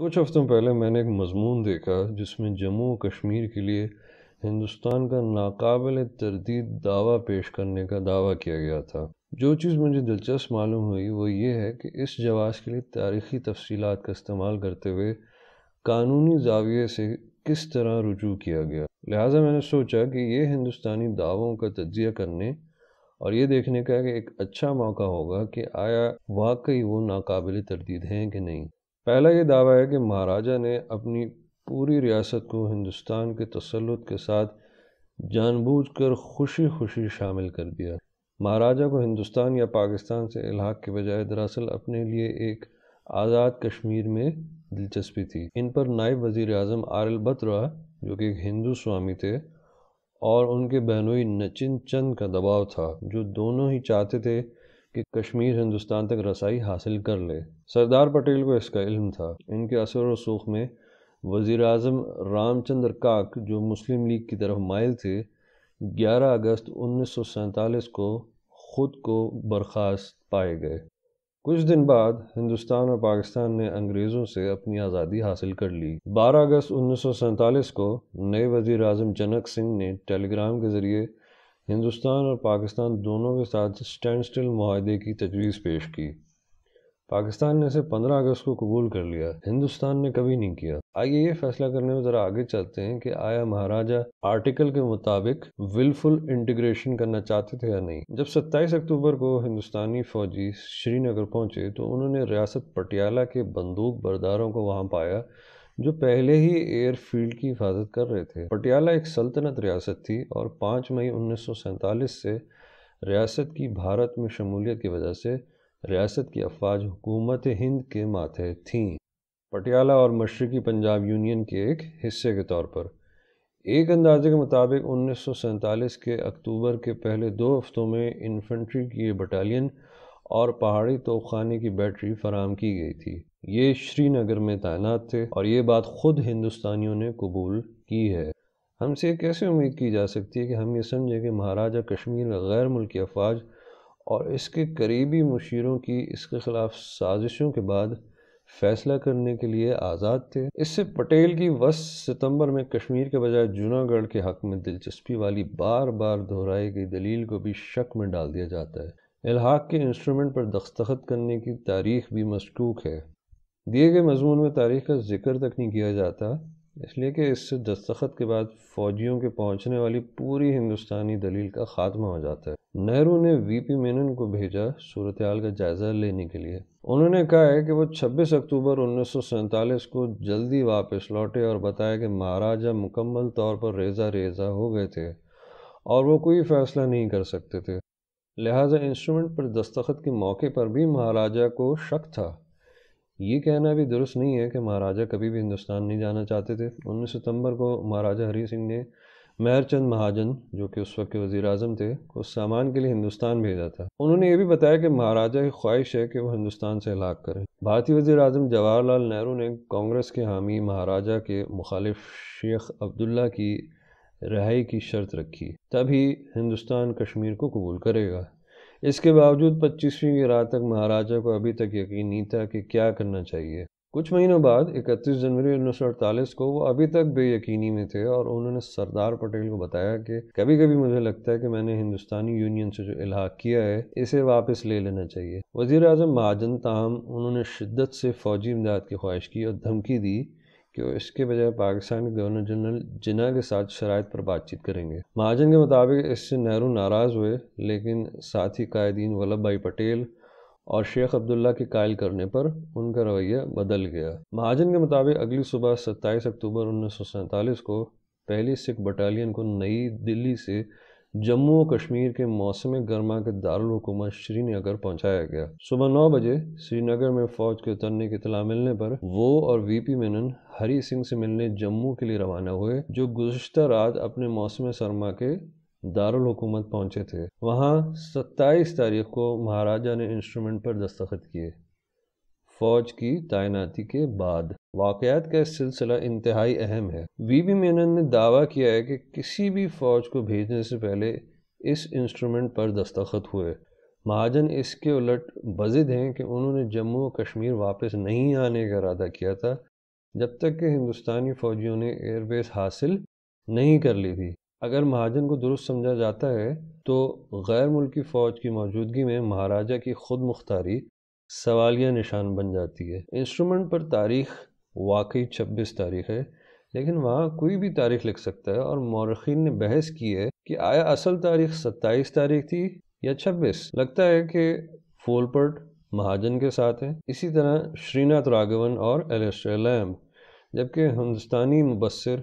कुछ हफ्तों पहले मैंने एक मजमून देखा जिसमें जम्मू कश्मीर के लिए हिंदुस्तान का नाकबिल तरदीद दावा पेश करने का दावा किया गया था जो चीज़ मुझे दिलचस्प मालूम हुई वो ये है कि इस जवाब के लिए तारीखी तफसीत का इस्तेमाल करते हुए कानूनी जाविये से किस तरह रुजू किया गया लिहाजा मैंने सोचा कि ये हिंदुस्तानी दावों का तजिया करने और ये देखने का एक अच्छा मौका होगा कि आया वाकई वो नाकबिल तरदीद हैं कि नहीं पहला ये दावा है कि महाराजा ने अपनी पूरी रियासत को हिंदुस्तान के तसलुत के साथ जानबूझकर खुशी खुशी शामिल कर दिया महाराजा को हिंदुस्तान या पाकिस्तान से इलाक के बजाय दरअसल अपने लिए एक आज़ाद कश्मीर में दिलचस्पी थी इन पर नायब वज़ी अजम आर एल बत्रा जो कि एक हिंदू स्वामी थे और उनके बहनोई नचिन चंद का दबाव था जो दोनों ही चाहते थे कि कश्मीर हिंदुस्तान तक रसाई हासिल कर ले सरदार पटेल को इसका इल्म था इनके असर व सूख में वज़ी अजम रामचंद्र काक जो मुस्लिम लीग की तरफ माइल थे 11 अगस्त उन्नीस को ख़ुद को बर्खास्त पाए गए कुछ दिन बाद हिंदुस्तान और पाकिस्तान ने अंग्रेज़ों से अपनी आज़ादी हासिल कर ली 12 अगस्त उन्नीस को नए वज़ी अजम जनक सिंह ने टेलीग्राम के ज़रिए हिंदुस्तान और पाकिस्तान दोनों के साथ स्टैंड स्टिल माहे की तजवीज़ पेश की पाकिस्तान ने इसे 15 अगस्त को कबूल कर लिया हिंदुस्तान ने कभी नहीं किया आइए ये फैसला करने में ज़रा आगे चलते हैं कि आया महाराजा आर्टिकल के मुताबिक विलफुल इंटीग्रेशन करना चाहते थे या नहीं जब 27 अक्टूबर को हिंदुस्तानी फौजी श्रीनगर पहुंचे तो उन्होंने रियासत पटियाला के बंदूक बरदारों को वहाँ पाया जो पहले ही एयरफील्ड की हिफाजत कर रहे थे पटियाला एक सल्तनत रियासत थी और 5 मई उन्नीस से रियासत की भारत में शमूलियत की वजह से रियासत की अफवाज हुकूमत हिंद के माथे थीं पटियाला और मशरक़ी पंजाब यूनियन के एक हिस्से के तौर पर एक अंदाजे के मुताबिक उन्नीस के अक्टूबर के पहले दो हफ्तों में इन्फेंट्री की बटालियन और पहाड़ी तोपखाने की बैटरी फराम की गई थी ये श्रीनगर में तैनात थे और ये बात खुद हिंदुस्तानियों ने कबूल की है हमसे कैसे उम्मीद की जा सकती है कि हम ये समझें कि महाराजा कश्मीर गैर मुल्की अफवाज और इसके करीबी मुशीरों की इसके ख़िलाफ़ साजिशों के बाद फैसला करने के लिए आज़ाद थे इससे पटेल की वस सितंबर में कश्मीर के बजाय जूनागढ़ के हक में दिलचस्पी वाली बार बार दोहराई गई दलील को भी शक में डाल दिया जाता है इलाहाक के इंस्ट्रूमेंट पर दस्तखत करने की तारीख भी मशकूक है दिए गए मजमून में तारीख का जिक्र तक नहीं किया जाता इसलिए कि इससे दस्तखत के बाद फौजियों के पहुंचने वाली पूरी हिंदुस्तानी दलील का खात्मा हो जाता है नेहरू ने वीपी मेनन को भेजा सूरत का जायजा लेने के लिए उन्होंने कहा है कि वो 26 अक्टूबर उन्नीस को जल्दी वापस लौटे और बताया कि महाराजा मुकम्मल तौर पर रेजा रेजा हो गए थे और वो कोई फैसला नहीं कर सकते थे लिहाजा इंस्ट्रूमेंट पर दस्तखत के मौके पर भी महाराजा को शक था ये कहना भी दुरुस्त नहीं है कि महाराजा कभी भी हिंदुस्तान नहीं जाना चाहते थे उन्नीस सितंबर को महाराजा हरी सिंह ने मेहरचंद महाजन जो कि उस वक्त के वजीर अजम थे को सामान के लिए हिंदुस्तान भेजा था उन्होंने ये भी बताया कि महाराजा की ख्वाहिश है कि वो हिंदुस्तान से हलाक करें भारतीय वजी अजम जवाहरलाल नेहरू ने कांग्रेस के हामी महाराजा के मुखालिफ शेख अब्दुल्ला की रहाई की शर्त रखी तभी हिंदुस्तान कश्मीर को कबूल करेगा इसके बावजूद पच्चीसवीं की रात तक महाराजा को अभी तक यकीन नहीं था कि क्या करना चाहिए कुछ महीनों बाद 31 जनवरी उन्नीस को वो अभी तक बेयकीनी में थे और उन्होंने सरदार पटेल को बताया कि कभी कभी मुझे लगता है कि मैंने हिंदुस्तानी यूनियन से जो इलाहा किया है इसे वापस ले लेना चाहिए वजीर अजम महाजन ताम उन्होंने शिद्दत से फौजी इमदाद की ख्वाहिश की और धमकी दी कि इसके बजाय पाकिस्तान के गवर्नर जनरल जिना के साथ शराय पर बातचीत करेंगे महाजन के मुताबिक इससे नेहरू नाराज़ हुए लेकिन साथी कायदीन वल्लभ भाई पटेल और शेख अब्दुल्ला के कायल करने पर उनका रवैया बदल गया महाजन के मुताबिक अगली सुबह 27 अक्टूबर उन्नीस को पहली सिख बटालियन को नई दिल्ली से जम्मू और कश्मीर के मौसम गर्मा के दारकूमत श्रीनगर पहुंचाया गया सुबह नौ बजे श्रीनगर में फौज के उतरने की इतला मिलने पर वो और वीपी मेनन हरी सिंह से मिलने जम्मू के लिए रवाना हुए जो गुजशत रात अपने मौसम सरमा के दारकूमत पहुंचे थे वहाँ सत्ताईस तारीख को महाराजा ने इंस्ट्रूमेंट पर दस्तखत किए फौज की तैनाती के बाद वाकयात का सिलसिला इंतहाई अहम है वी बी मेनन ने दावा किया है कि किसी भी फौज को भेजने से पहले इस इंस्ट्रूमेंट पर दस्तखत हुए महाजन इसके उलट बजिद हैं कि उन्होंने जम्मू और कश्मीर वापस नहीं आने का इरादा किया था जब तक कि हिंदुस्तानी फौजियों ने एयरबेस हासिल नहीं कर ली थी अगर महाजन को दुरुस्त समझा जाता है तो गैर मुल्की फ़ौज की मौजूदगी में महाराजा की खुद मुख्तारी सवालिया निशान बन जाती है इंस्ट्रूमेंट पर तारीख वाकई छब्बीस तारीख है लेकिन वहाँ कोई भी तारीख लिख सकता है और मौरखीन ने बहस की है कि आया असल तारीख सत्ताईस तारीख थी या छब्बीस लगता है कि फोलपर्ट महाजन के साथ हैं इसी तरह श्रीनाथ राघवन और एलेस्टर जबकि हिंदुस्तानी मुबसर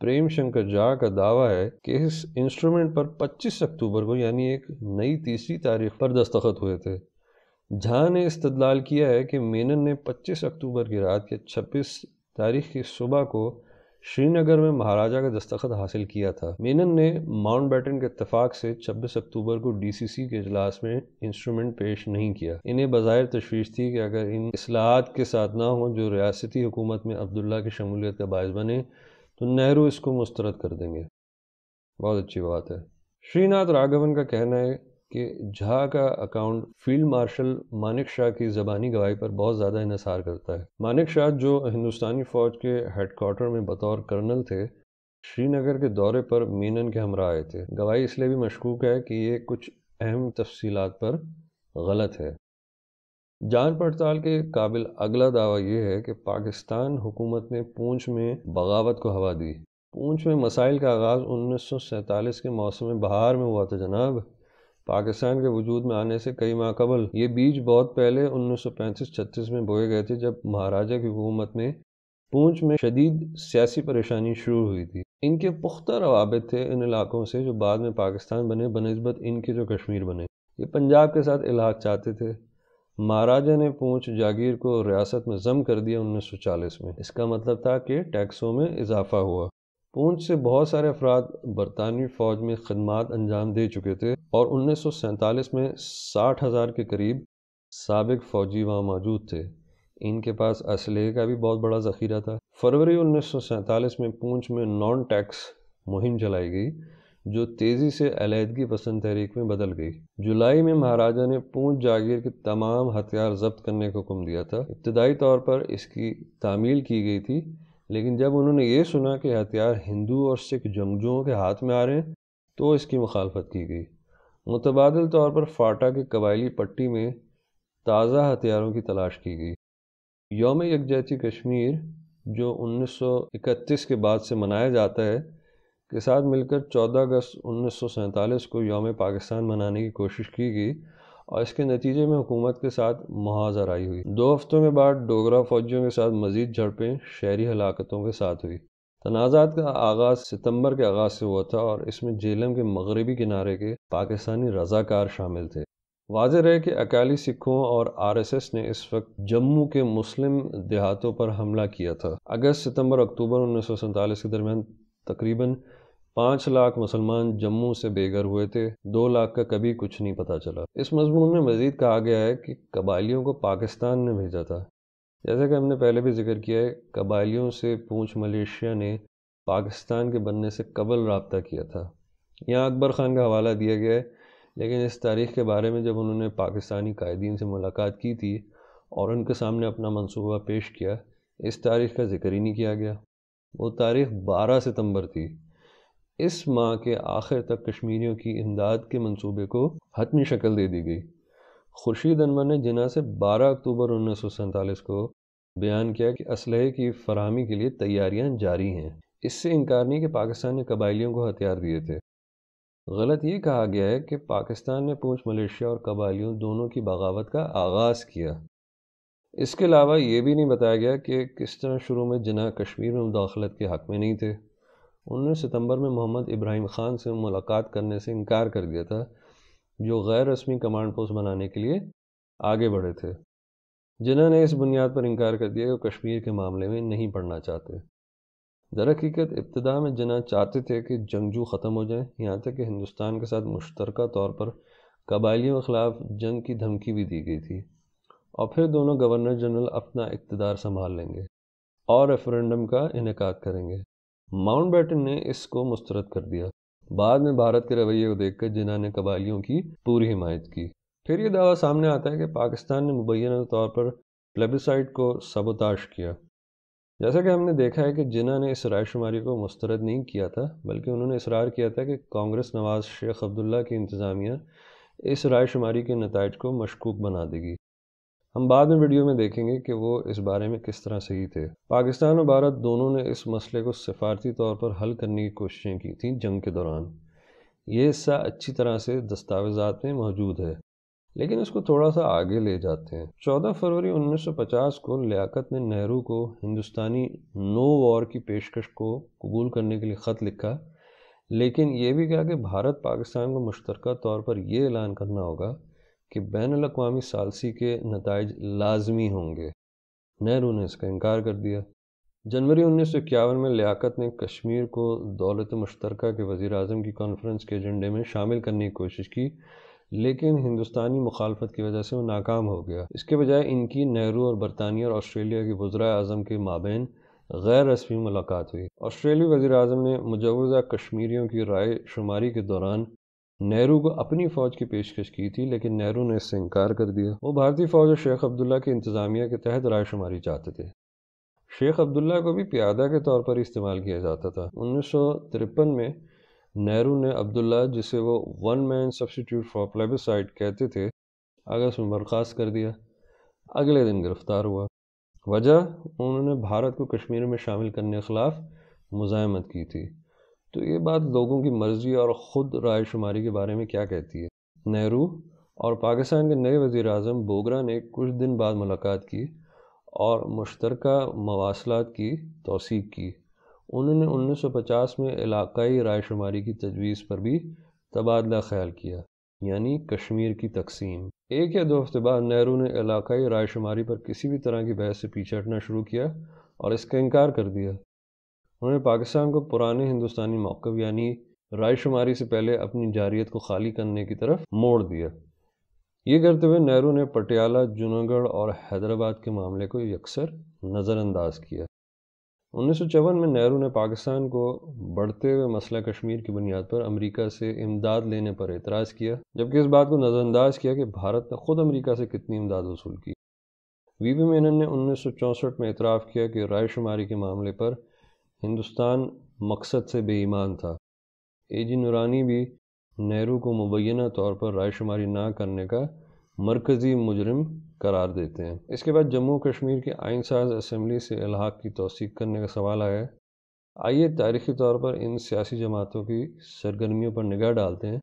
प्रेम शंकर झा का दावा है कि इस इंस्ट्रूमेंट पर 25 अक्टूबर को यानी एक नई तीसरी तारीख पर दस्तखत हुए थे झा ने इस्तलाल किया है कि मेनन ने 25 अक्टूबर की रात के 26 तारीख की सुबह को श्रीनगर में महाराजा का दस्तखत हासिल किया था मेनन ने माउंट बैटन के इतफाक से 26 अक्टूबर को डीसीसी के अजलास में इंस्ट्रूमेंट पेश नहीं किया इन्हें बाहर तशवीश थी कि अगर इन असलाहत के साथ ना हों जो रियासती हुकूमत में अब्दुल्ला की शमूलियत का बायस बने तो नेहरू इसको मुस्तरद कर देंगे बहुत अच्छी बात है श्रीनाथ राघवन का कहना है कि झा का account field marshal Manekshaw की जबानी गवाही पर बहुत ज़्यादा इसार करता है मानिक शाह जो हिंदुस्तानी फ़ौज के हेडकोार्टर में बतौर कर्नल थे श्रीनगर के दौरे पर मीनन के हमरा आए थे गवाही इसलिए भी मशकूक है कि ये कुछ अहम तफसी पर गलत है जान पड़ताल के काबिल अगला दावा यह है कि पाकिस्तान हुकूमत ने पूंछ में बगावत को हवा दी पूंछ में मसाइल का आगाज़ उन्नीस के मौसम बहार में हुआ था जनाब पाकिस्तान के वजूद में आने से कई माह कबल ये बीज बहुत पहले उन्नीस सौ पैंतीस छत्तीस में बोए गए थे जब महाराजा की हुकूमत में पूंछ में शदीद सियासी परेशानी शुरू हुई थी इनके पुख्ता रवाबित थे इन इलाकों से जो बाद में पाकिस्तान बने बनस्बत इनके जो कश्मीर बने ये पंजाब के साथ इलाक चाहते थे महाराजा ने पूंछ जागीर को रियासत में जम कर दिया 1940 में इसका मतलब था कि टैक्सों में इजाफा हुआ पूंछ से बहुत सारे अफराद बरतानवी फ़ौज में खदमात अंजाम दे चुके थे और उन्नीस में साठ हज़ार के करीब सबक फ़ौजी वहाँ मौजूद थे इनके पास असलहे का भी बहुत बड़ा ज़ख़ीरा था फरवरी उन्नीस में पूंछ में नॉन टैक्स मुहिम चलाई गई जो तेज़ी से अलीहदगी पसंद तहरीक में बदल गई जुलाई में महाराजा ने पूंछ जागीर के तमाम हथियार जब्त करने का हुक्म दिया था इब्तदाई तौर पर इसकी तामील की गई थी लेकिन जब उन्होंने ये सुना कि हथियार हिंदू और सिख जंगजुओं के हाथ में आ रहे हैं तो इसकी मुखालफत की गई मुतबाद तौर पर फाटा के कबायली पट्टी में ताज़ा हथियारों की तलाश की गई योम यकजहती कश्मीर जो 1931 के बाद से मनाया जाता है के साथ मिलकर 14 अगस्त उन्नीस को योम पाकिस्तान मनाने की कोशिश की गई और इसके नतीजे में हुकूमत के साथ आई हुई दो हफ्तों के बाद डोगरा फौजियों के साथ मजीद झड़पें शहरी हलाकतों के साथ हुई तनाज़ात का आगाज़ सितंबर के आगाज़ से हुआ था और इसमें जेलम के मगरबी किनारे के पाकिस्तानी रजाकार शामिल थे वाज है कि अकाली सिखों और आरएसएस ने इस वक्त जम्मू के मुस्लिम देहातों पर हमला किया था अगस्त सितंबर अक्टूबर उन्नीस के दरमियान तकरीबन पाँच लाख मुसलमान जम्मू से बेघर हुए थे दो लाख का कभी कुछ नहीं पता चला इस मजमून में मजीद कहा गया है कि कबायलियों को पाकिस्तान ने भेजा था जैसे कि हमने पहले भी जिक्र किया है कबायलियों से पूंछ मलेशिया ने पाकिस्तान के बनने से कबल रबता किया था यहाँ अकबर ख़ान का हवाला दिया गया है लेकिन इस तारीख के बारे में जब उन्होंने पाकिस्तानी कायदीन से मुलाकात की थी और उनके सामने अपना मनसूबा पेश किया इस तारीख का जिक्र ही नहीं किया गया वो तारीख 12 सितंबर थी इस माह के आखिर तक कश्मीरियों की इमदाद के मंसूबे को हतमी शक्ल दे दी गई खुर्शीद अनवर ने जिना से 12 अक्टूबर उन्नीस को बयान किया कि इसलहे की फरहमी के लिए तैयारियां जारी हैं इससे इनकार नहीं कि पाकिस्तान ने कबाइलियों को हथियार दिए थे गलत ये कहा गया है कि पाकिस्तान ने पूंछ मलेशिया और कबाइलियों दोनों की बगावत का आगाज़ किया इसके अलावा ये भी नहीं बताया गया कि किस तरह शुरू में जना कश्मीर में मुदाखलत के हक़ में नहीं थे उन्होंने सितंबर में मोहम्मद इब्राहिम खान से मुलाकात करने से इनकार कर दिया था जो गैर रस्मी कमांड पोस्ट बनाने के लिए आगे बढ़े थे जिन्होंने इस बुनियाद पर इनकार कर दिया कि वो कश्मीर के मामले में नहीं पढ़ना चाहते दर हकीकत इब्तदा में जना चाहते थे कि जंगजू ख़त्म हो जाए यहाँ तक कि हिंदुस्तान के साथ मुश्तरक तौर पर कबायलियों के ख़िलाफ़ जंग की धमकी भी दी गई थी और फिर दोनों गवर्नर जनरल अपना इकतदार संभाल लेंगे और रेफरेंडम का इनका करेंगे बैटन ने इसको मुस्तरद कर दिया बाद में भारत के रवैये को देखकर जिन्ना ने कबालियों की पूरी हिमायत की फिर यह दावा सामने आता है कि पाकिस्तान ने मुबैना तौर पर प्लेबिसाइड को सबोताश किया जैसा कि हमने देखा है कि जिन्ना ने इस रायशुमारी को मुस्तरद नहीं किया था बल्कि उन्होंने इसरार किया था कि कांग्रेस नवाज शेख अब्दुल्ला की इंतज़ामिया इस रायशुमारी के नतज को मशकूक बना देगी हम बाद में वीडियो में देखेंगे कि वो इस बारे में किस तरह सही थे पाकिस्तान और भारत दोनों ने इस मसले को सिफारती तौर पर हल करने की कोशिशें की थी जंग के दौरान ये हिस्सा अच्छी तरह से दस्तावेजात में मौजूद है लेकिन इसको थोड़ा सा आगे ले जाते हैं 14 फरवरी 1950 को लियाकत ने नेहरू को हिंदुस्तानी नो वॉर की पेशकश को कबूल करने के लिए ख़त लिखा लेकिन ये भी कहा कि भारत पाकिस्तान को मुश्तरक तौर पर यह ऐलान करना होगा कि बैन अवी सालसी के नतज लाजमी होंगे नेहरू ने इसका इनकार कर दिया जनवरी उन्नीस सौ इक्यावन में लियाकत ने कश्मीर को दौलत मुश्तरक के वज़ी अजम की कॉन्फ्रेंस के एजेंडे में शामिल करने की कोशिश की लेकिन हिंदुस्तानी मुखालफत की वजह से वो नाकाम हो गया इसके बजाय इनकी नेहरू और बरतानिया और ऑस्ट्रेलिया के वज्रा अजम के माबेन गैर रस्मी मुलाकात हुई ऑस्ट्रेलिया वजी अजम ने मुजवज़ा कश्मीरियों की राय शुमारी के दौरान नेहरू को अपनी फ़ौज की पेशकश की थी लेकिन नेहरू ने इससे इनकार कर दिया वो भारतीय फ़ौज और शेख अब्दुल्ला की इंतज़ामिया के तहत रायशुमारी चाहते थे शेख अब्दुल्ला को भी प्यादा के तौर पर इस्तेमाल किया जाता था उन्नीस में नेहरू ने अब्दुल्ला जिसे वो one man substitute for plebiscite कहते थे अगस्त में बर्खास्त कर दिया अगले दिन गिरफ्तार हुआ वजह उन्होंने भारत को कश्मीर में शामिल करने के ख़िलाफ़ मुजामत की थी तो ये बात लोगों की मर्जी और ख़ुद राय शुमारी के बारे में क्या कहती है नेहरू और पाकिस्तान के नए वज़ी अजम बोगरा ने कुछ दिन बाद मुलाकात की और मुश्तर मवासलात की तोसी की उन्होंने 1950 में इलाकई राय शुमारी की तजवीज़ पर भी तबादला ख्याल किया यानी कश्मीर की तकसीम एक या दो हफ्ते बाद नेहरू ने इलाकई राय शुमारी पर किसी भी तरह की बहस से पीछे हटना शुरू किया और इसका इनकार कर दिया उन्होंने पाकिस्तान को पुराने हिंदुस्तानी मौक़ यानी रायशुमारी से पहले अपनी जारियत को खाली करने की तरफ मोड़ दिया ये करते हुए नेहरू ने पटियाला जूनागढ़ और हैदराबाद के मामले को यकसर नज़रअंदाज किया उन्नीस में नेहरू ने पाकिस्तान को बढ़ते हुए मसला कश्मीर की बुनियाद पर अमेरिका से इमदाद लेने पर एतराज़ किया जबकि इस बात को नज़रअंदाज किया कि भारत ने खुद अमेरिका से कितनी इमदाद वसूल की वी पी मेनन ने उन्नीस में एतराफ़ किया कि रायशुमारी के मामले पर हिंदुस्तान मकसद से बेईमान था ए जी नुरानी भी नेहरू को मुबैना तौर पर रायशुमारी ना करने का मरकज़ी मुजरम करार देते हैं इसके बाद जम्मू कश्मीर की आइन साज असम्बली से अलहाक की तोसीक करने का सवाल आया आइए तारीखी तौर पर इन सियासी जमातों की सरगर्मियों पर निगाह डालते हैं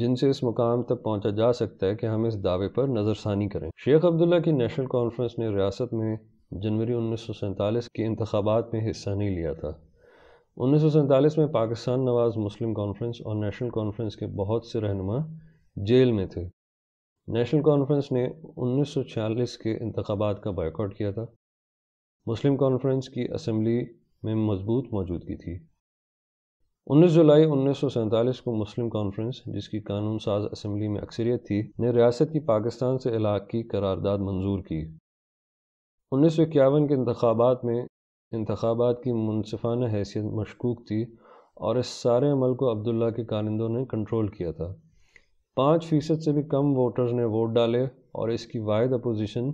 जिनसे इस मुकाम तक पहुंचा जा सकता है कि हम इस दावे पर नज़रसानी करें शेख अब्दुल्ला की नेशनल कॉन्फ्रेंस ने रियासत में जनवरी उन्नीस के इंतबात में हिस्सा नहीं लिया था उन्नीस में पाकिस्तान नवाज़ मुस्लिम कॉन्फ्रेंस और नेशनल कॉन्फ्रेंस के बहुत से रहनुमा जेल में थे नेशनल कॉन्फ्रेंस ने 1946 के इंतबात का बाइकआउट किया था मुस्लिम कॉन्फ्रेंस की असम्बली में मजबूत मौजूदगी थी 19 जुलाई उन्नीस को मुस्लिम कॉन्फ्रेंस जिसकी कानून साज असम्बली में अक्सरियत थी ने रियासत की पाकिस्तान से इलाक की करारदाद मंजूर की उन्नीस सौ इक्यावन के इंतबात में इंतबात की मुनफाना हैसियत मशकूक थी और इस सारे अमल को अब्दुल्ला के कारिंदों ने कंट्रोल किया था पाँच फ़ीसद से भी कम वोटर्स ने वोट डाले और इसकी वाद अपोजिशन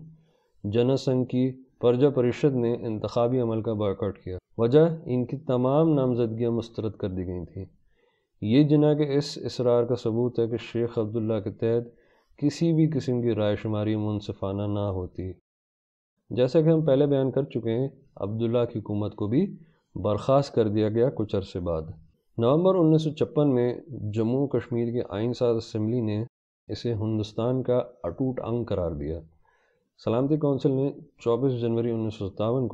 जनसंघ की प्रजा परिषद ने इंतबी अमल का बॉयकॉट किया वजह इनकी तमाम नामजदगियाँ मुस्रद कर दी गई थीं ये जना के इस इसरार का सबूत है कि शेख अब्दुल्ला के तहत किसी भी किस्म की रायशुमारी शुमारी मुनफाना ना होती जैसा कि हम पहले बयान कर चुके हैं अब्दुल्ला की हुकूमत को भी बर्खास्त कर दिया गया कुछ अरसे बाद नवंबर उन्नीस में जम्मू कश्मीर के आइन साज असम्बली ने इसे हिंदुस्तान का अटूट अंग करार दिया सलामती कौंसिल ने 24 जनवरी उन्नीस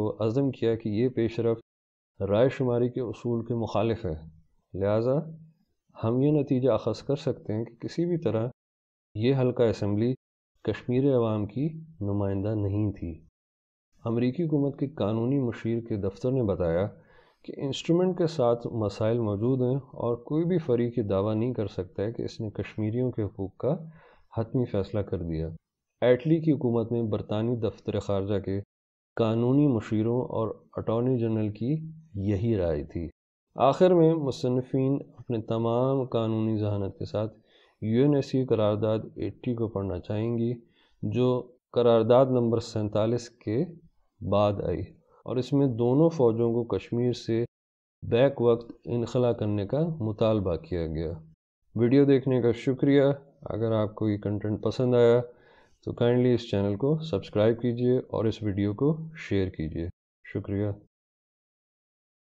को अज़म किया कि ये पेशरफ राय शुमारी के असूल के मुखालिफ है लिहाजा हम ये नतीजा अखज़ कर सकते हैं कि किसी भी तरह ये हल्का इसम्बली कश्मीरी आवाम की नुमाइंदा नहीं थी अमरीकी हुकूमत के कानूनी मशीर के दफ्तर ने बताया कि इंस्ट्रूमेंट के साथ मसाइल मौजूद हैं और कोई भी फरीक दावा नहीं कर सकता है कि इसने कश्मीरियों के हकूक़ का हतमी फ़ैसला कर दिया एटली की हुकूमत ने बरतानी दफ्तर खारजा के कानूनी मशीरों और अटॉर्नी जनरल की यही राय थी आखिर में मुसनफिन अपने तमाम कानूनी जहानत के साथ यू एन एस सी करारदाद एट्टी को पढ़ना चाहेंगी जो करारदाद नंबर सैंतालीस के बाद आई और इसमें दोनों फ़ौजों को कश्मीर से बैक वक्त इनखला करने का मुतालबा किया गया वीडियो देखने का शुक्रिया अगर आपको ये कंटेंट पसंद आया तो काइंडली इस चैनल को सब्सक्राइब कीजिए और इस वीडियो को शेयर कीजिए शुक्रिया